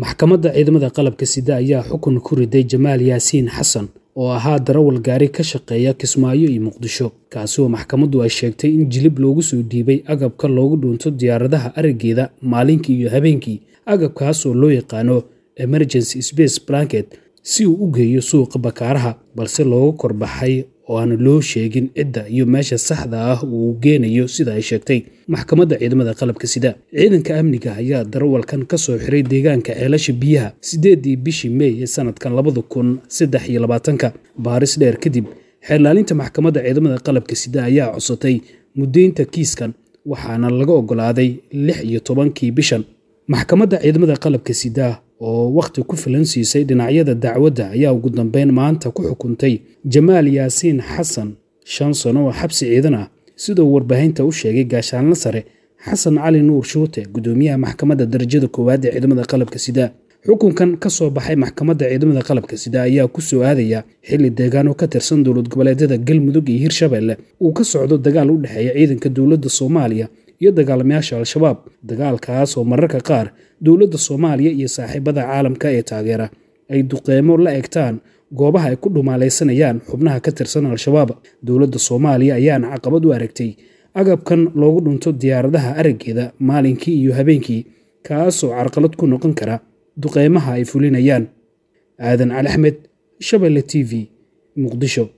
maxkamadda ciidamada qalabka sida ayaa xukun ku riday jamaal yaasiin xasan oo ahaa darawal gaari ka shaqeeya kismaayo iyo muqdisho kaasi oo maxkamaddu ay sheegtay in jilib loogu soo dhiibay agabka loogu dhuunto diyaaradaha arageeda maalinkii iyo habeenkii agabkaas oo loo yaqaano emergency space blanket si uu u geeyo suuqa bakaaraha balse looga korbaxay oo aan loo sheegin cidda iyo meesha saxda ah uu geenayo sida ay sheegtay maxkamadda ciidamada qalabka sida ciidanka amniga ayaa darwalkan ka soo xiray deegaanka ceelasha biyaha siddeedii bishii meey ee sanadkan labada kun saddex iyo labaatanka baaris dheer kadib xeerlaalinta maxkamadda ciidamada qalabka sida ayaa codsatay muddaynta kiiskan waxaana laga ogolaaday lix iyo tobankii bishan maxkamadda ciidamada qalabka sida oo wakhti ku filan siisay dhinacyada dacwadda ayaa ugu dambeyn maanta ku xukuntay jamaal yaasiin xasan shan sano oo xabsi ciidan ah sidoo warbaahinta u sheegay gaashaanla sare xasan cali nuur shuute gudoomiyaha maxkamadda darajada koowaad ee ciidamada qalabka sida xukunkan ka soo baxay maxkamadda ciidamada qalabka sida ayaa ku soo aadaya xilli deegaan oo ka tirsan dowlad goboleedyada galmudug iyo hirshabelle uu ka socdo dagaal u dhexeeya ciidanka dowladda soomaaliya iyo dagaalamayaasha al-shabaab dagaalkaas oo mararka qaar dowladda soomaaliya iyo saaxiibada caalamka ee taageera ay duqeymo la egtaan goobaha ay ku dhumaalaysanayaan xubnaha ka tirsan al-shabaab dowladda soomaaliya ayaana caqabad u aragtay agabkan loogu dhunto diyaaradaha araggeeda maalinkii iyo habeenkii kaasoo carqalad ku noqon kara duqeymaha ay fulinayaan aadan cali axmed shabelle t v muqdisho